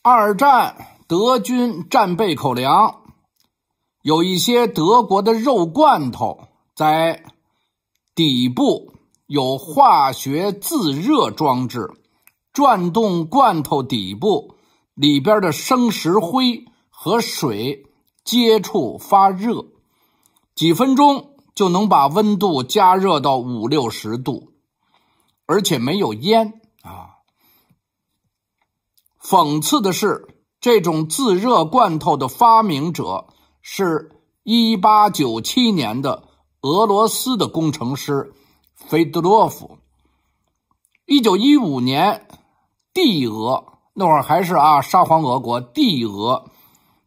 二战德军战备口粮，有一些德国的肉罐头，在底部有化学自热装置，转动罐头底部里边的生石灰和水接触发热，几分钟就能把温度加热到五六十度，而且没有烟啊。讽刺的是，这种自热罐头的发明者是1897年的俄罗斯的工程师费德洛夫。1915年，帝俄那会儿还是啊沙皇俄国，帝俄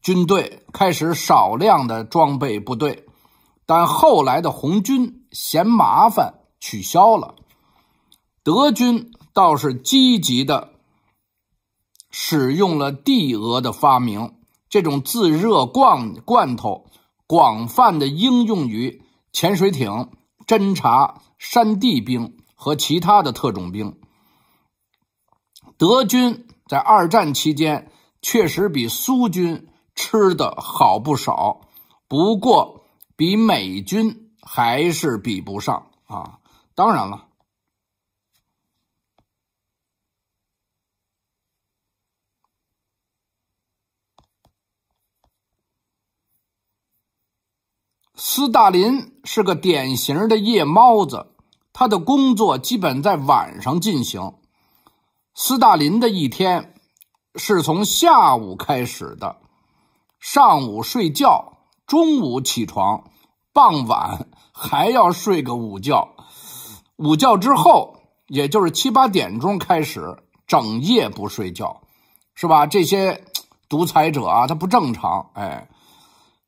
军队开始少量的装备部队，但后来的红军嫌麻烦取消了。德军倒是积极的。使用了地鹅的发明，这种自热罐罐头广泛的应用于潜水艇、侦察、山地兵和其他的特种兵。德军在二战期间确实比苏军吃的好不少，不过比美军还是比不上啊。当然了。斯大林是个典型的夜猫子，他的工作基本在晚上进行。斯大林的一天是从下午开始的，上午睡觉，中午起床，傍晚还要睡个午觉，午觉之后，也就是七八点钟开始，整夜不睡觉，是吧？这些独裁者啊，他不正常，哎。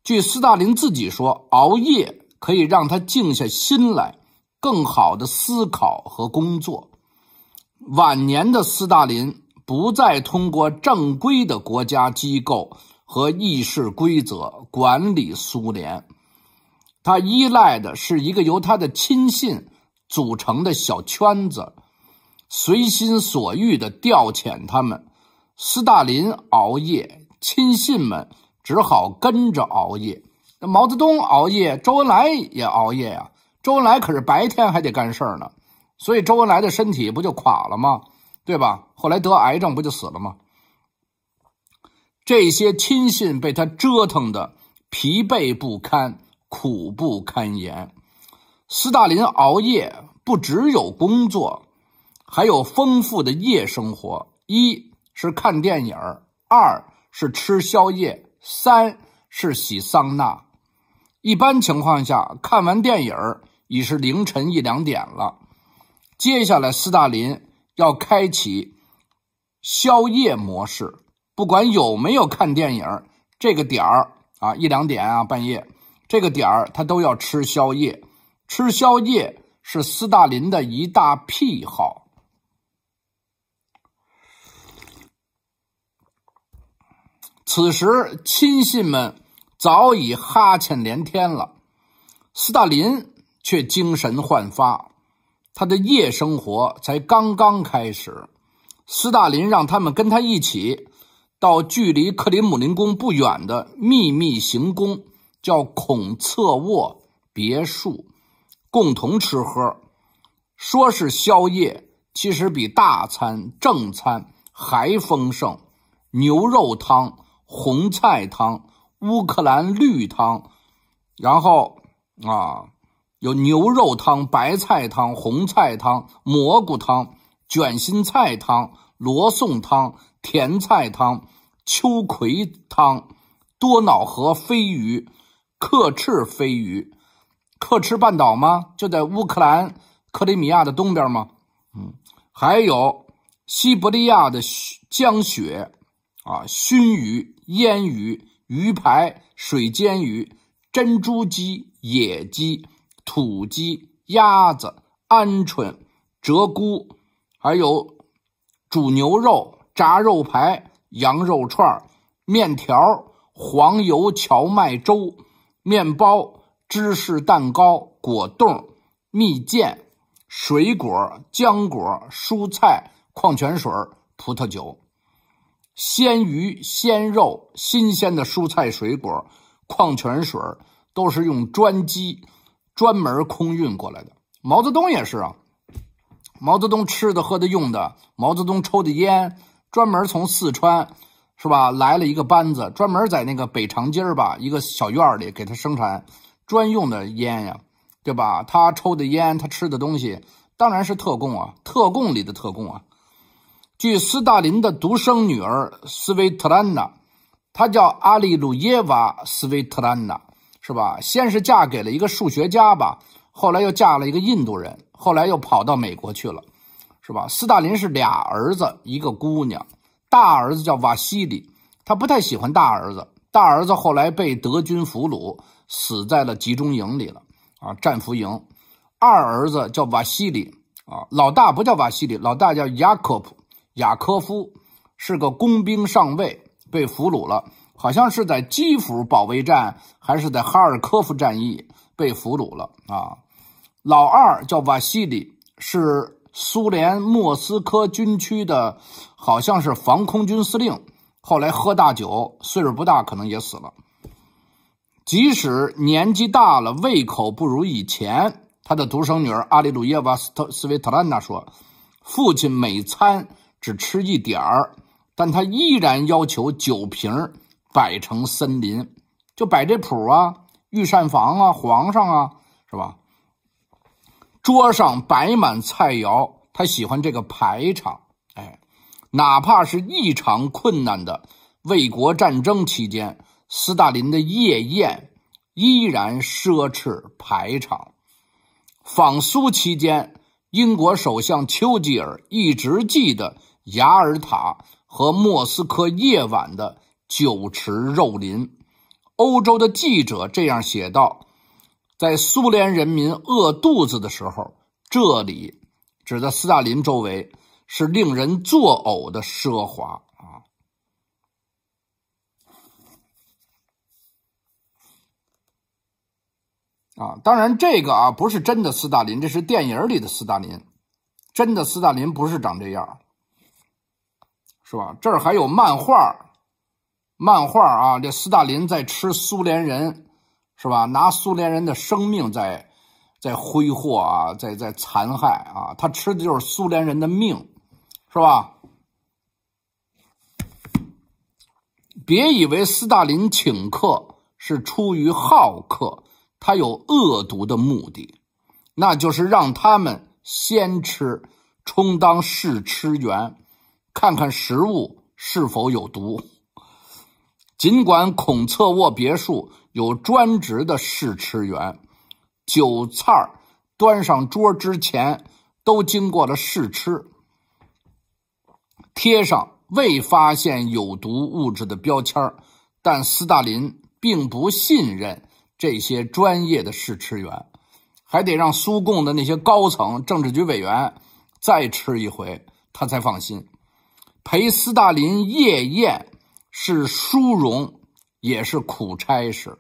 据斯大林自己说，熬夜可以让他静下心来，更好地思考和工作。晚年的斯大林不再通过正规的国家机构和议事规则管理苏联，他依赖的是一个由他的亲信组成的小圈子，随心所欲地调遣他们。斯大林熬夜，亲信们。只好跟着熬夜。那毛泽东熬夜，周恩来也熬夜呀。周恩来可是白天还得干事呢，所以周恩来的身体不就垮了吗？对吧？后来得癌症不就死了吗？这些亲信被他折腾的疲惫不堪，苦不堪言。斯大林熬夜不只有工作，还有丰富的夜生活：一是看电影，二是吃宵夜。三是洗桑拿，一般情况下看完电影已是凌晨一两点了，接下来斯大林要开启宵夜模式。不管有没有看电影这个点儿啊一两点啊半夜，这个点儿他都要吃宵夜。吃宵夜是斯大林的一大癖好。此时，亲信们早已哈欠连天了，斯大林却精神焕发，他的夜生活才刚刚开始。斯大林让他们跟他一起，到距离克林姆林宫不远的秘密行宫，叫孔策沃别墅，共同吃喝，说是宵夜，其实比大餐正餐还丰盛，牛肉汤。红菜汤、乌克兰绿汤，然后啊，有牛肉汤、白菜汤、红菜汤、蘑菇汤、卷心菜汤、罗宋汤、甜菜汤、秋葵汤，多瑙河飞鱼、克赤飞鱼，克赤半岛吗？就在乌克兰克里米亚的东边吗？嗯，还有西伯利亚的江雪。啊，熏鱼、腌鱼、鱼排、水煎鱼、珍珠鸡、野鸡、土鸡、鸭子、鹌鹑、鹧菇，还有煮牛肉、炸肉排、羊肉串儿、面条、黄油荞麦粥、面包、芝士蛋糕、果冻、蜜饯、水果、浆果、蔬菜、矿泉水、葡萄酒。鲜鱼、鲜肉、新鲜的蔬菜、水果、矿泉水都是用专机专门空运过来的。毛泽东也是啊，毛泽东吃的、喝的、用的，毛泽东抽的烟，专门从四川是吧？来了一个班子，专门在那个北长街儿吧，一个小院里给他生产专用的烟呀，对吧？他抽的烟，他吃的东西，当然是特供啊，特供里的特供啊。据斯大林的独生女儿斯维特兰娜，她叫阿利鲁耶娃斯维特兰娜，是吧？先是嫁给了一个数学家吧，后来又嫁了一个印度人，后来又跑到美国去了，是吧？斯大林是俩儿子，一个姑娘，大儿子叫瓦西里，他不太喜欢大儿子，大儿子后来被德军俘虏，死在了集中营里了啊，战俘营。二儿子叫瓦西里啊，老大不叫瓦西里，老大叫雅科普。雅科夫是个工兵上尉，被俘虏了，好像是在基辅保卫战，还是在哈尔科夫战役被俘虏了啊。老二叫瓦西里，是苏联莫斯科军区的，好像是防空军司令。后来喝大酒，岁数不大，可能也死了。即使年纪大了，胃口不如以前，他的独生女儿阿里鲁耶娃斯斯维特兰娜说：“父亲每餐。”只吃一点儿，但他依然要求酒瓶摆成森林，就摆这谱啊！御膳房啊，皇上啊，是吧？桌上摆满菜肴，他喜欢这个排场。哎，哪怕是异常困难的卫国战争期间，斯大林的夜宴依然奢侈排场。访苏期间，英国首相丘吉尔一直记得。雅尔塔和莫斯科夜晚的酒池肉林，欧洲的记者这样写道：“在苏联人民饿肚子的时候，这里，指的斯大林周围，是令人作呕的奢华啊！啊，当然，这个啊不是真的斯大林，这是电影里的斯大林。真的斯大林不是长这样。”是吧？这儿还有漫画漫画啊！这斯大林在吃苏联人，是吧？拿苏联人的生命在，在挥霍啊，在在残害啊！他吃的就是苏联人的命，是吧？别以为斯大林请客是出于好客，他有恶毒的目的，那就是让他们先吃，充当试吃员。看看食物是否有毒。尽管孔策沃别墅有专职的试吃员，酒菜端上桌之前都经过了试吃，贴上未发现有毒物质的标签但斯大林并不信任这些专业的试吃员，还得让苏共的那些高层政治局委员再吃一回，他才放心。陪斯大林夜宴是殊荣，也是苦差事。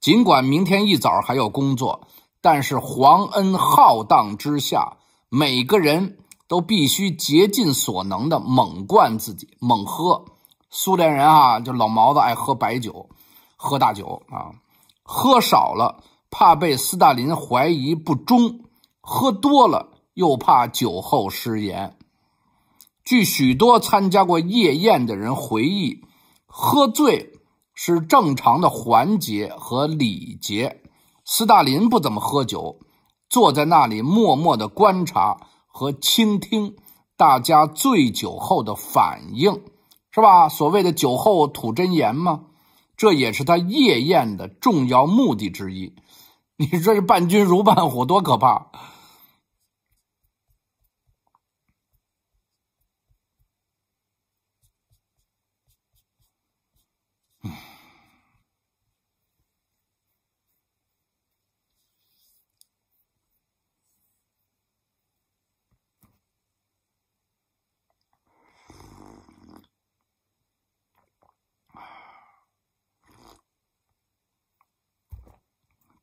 尽管明天一早还要工作，但是皇恩浩荡之下，每个人都必须竭尽所能的猛灌自己、猛喝。苏联人啊，就老毛子爱喝白酒、喝大酒啊，喝少了怕被斯大林怀疑不忠，喝多了又怕酒后失言。据许多参加过夜宴的人回忆，喝醉是正常的环节和礼节。斯大林不怎么喝酒，坐在那里默默地观察和倾听大家醉酒后的反应，是吧？所谓的酒后吐真言吗？这也是他夜宴的重要目的之一。你说这伴君如伴虎，多可怕！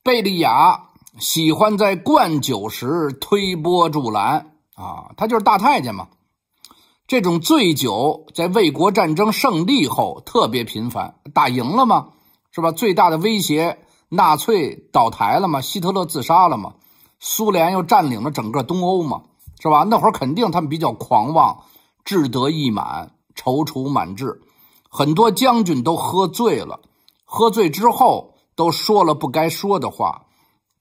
贝利亚喜欢在灌酒时推波助澜啊，他就是大太监嘛。这种醉酒在卫国战争胜利后特别频繁，打赢了吗？是吧？最大的威胁纳粹倒台了吗？希特勒自杀了吗？苏联又占领了整个东欧嘛？是吧？那会儿肯定他们比较狂妄、志得意满、踌躇满志，很多将军都喝醉了。喝醉之后。都说了不该说的话，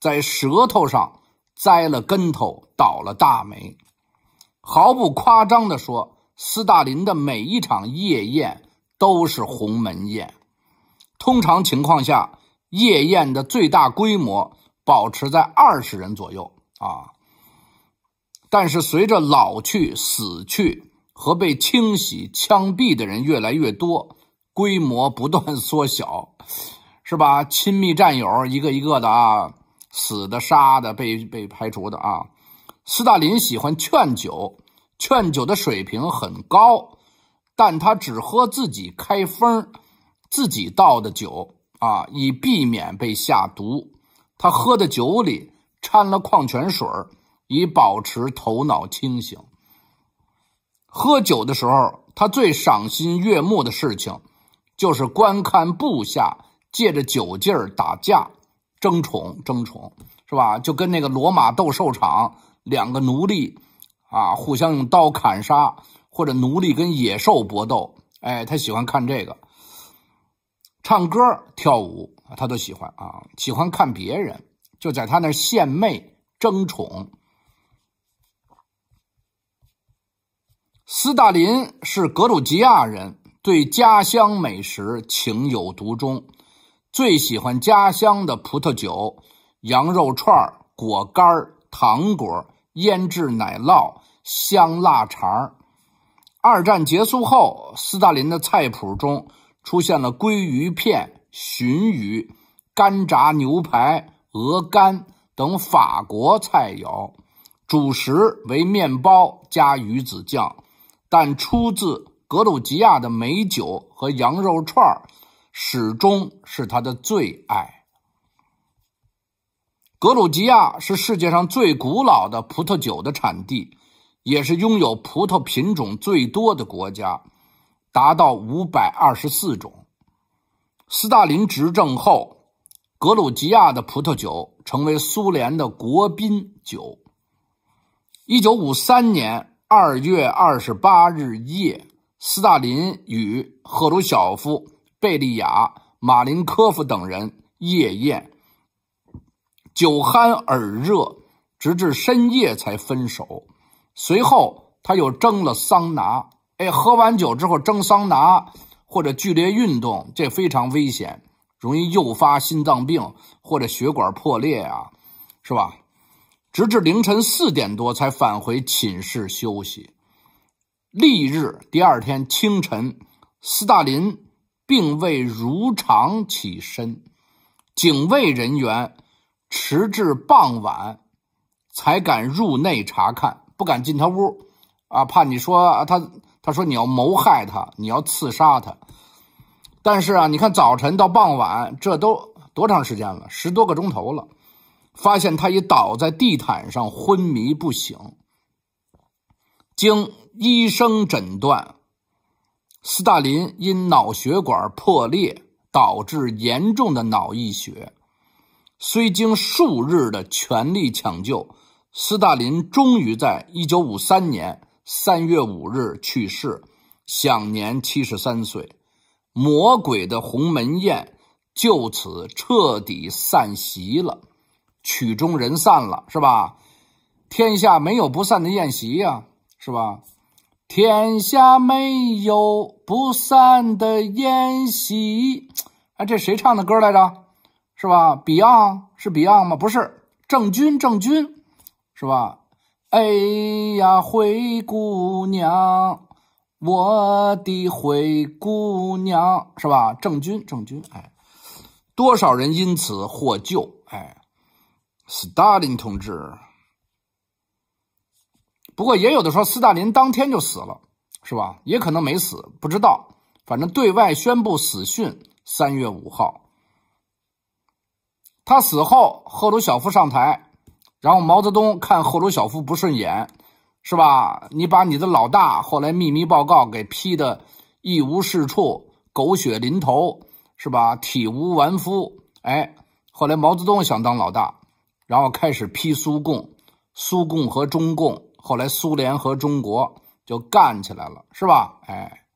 在舌头上栽了跟头，倒了大霉。毫不夸张地说，斯大林的每一场夜宴都是鸿门宴。通常情况下，夜宴的最大规模保持在二十人左右啊。但是随着老去、死去和被清洗、枪毙的人越来越多，规模不断缩小。是吧？亲密战友一个一个的啊，死的、杀的、被被排除的啊。斯大林喜欢劝酒，劝酒的水平很高，但他只喝自己开封、自己倒的酒啊，以避免被下毒。他喝的酒里掺了矿泉水，以保持头脑清醒。喝酒的时候，他最赏心悦目的事情，就是观看部下。借着酒劲儿打架，争宠争宠，是吧？就跟那个罗马斗兽场，两个奴隶啊，互相用刀砍杀，或者奴隶跟野兽搏斗，哎，他喜欢看这个。唱歌跳舞，他都喜欢啊，喜欢看别人就在他那儿献媚争宠。斯大林是格鲁吉亚人，对家乡美食情有独钟。最喜欢家乡的葡萄酒、羊肉串果干糖果、腌制奶酪、香腊肠二战结束后，斯大林的菜谱中出现了鲑鱼片、鲟鱼、干炸牛排、鹅肝等法国菜肴，主食为面包加鱼子酱，但出自格鲁吉亚的美酒和羊肉串儿。始终是他的最爱。格鲁吉亚是世界上最古老的葡萄酒的产地，也是拥有葡萄品种最多的国家，达到五百二十四种。斯大林执政后，格鲁吉亚的葡萄酒成为苏联的国宾酒。一九五三年二月二十八日夜，斯大林与赫鲁晓夫。贝利亚、马林科夫等人夜宴，酒酣耳热，直至深夜才分手。随后他又蒸了桑拿，哎，喝完酒之后蒸桑拿或者剧烈运动，这非常危险，容易诱发心脏病或者血管破裂啊，是吧？直至凌晨四点多才返回寝室休息。翌日，第二天清晨，斯大林。并未如常起身，警卫人员迟至傍晚才敢入内查看，不敢进他屋，啊，怕你说他，他说你要谋害他，你要刺杀他。但是啊，你看早晨到傍晚，这都多长时间了，十多个钟头了，发现他已倒在地毯上昏迷不醒，经医生诊断。斯大林因脑血管破裂导致严重的脑溢血，虽经数日的全力抢救，斯大林终于在1953年3月5日去世，享年73岁。魔鬼的鸿门宴就此彻底散席了，曲终人散了，是吧？天下没有不散的宴席呀，是吧？天下没有不散的宴席。哎，这谁唱的歌来着？是吧？Beyond 是 Beyond 吗？不是，郑钧，郑钧，是吧？哎呀，灰姑娘，我的灰姑娘，是吧？郑钧，郑钧，哎，多少人因此获救？哎，斯大林同志。不过也有的说，斯大林当天就死了，是吧？也可能没死，不知道。反正对外宣布死讯，三月五号。他死后，赫鲁晓夫上台，然后毛泽东看赫鲁晓夫不顺眼，是吧？你把你的老大后来秘密报告给批的，一无是处，狗血淋头，是吧？体无完肤。哎，后来毛泽东想当老大，然后开始批苏共，苏共和中共。后来，苏联和中国就干起来了，是吧？哎。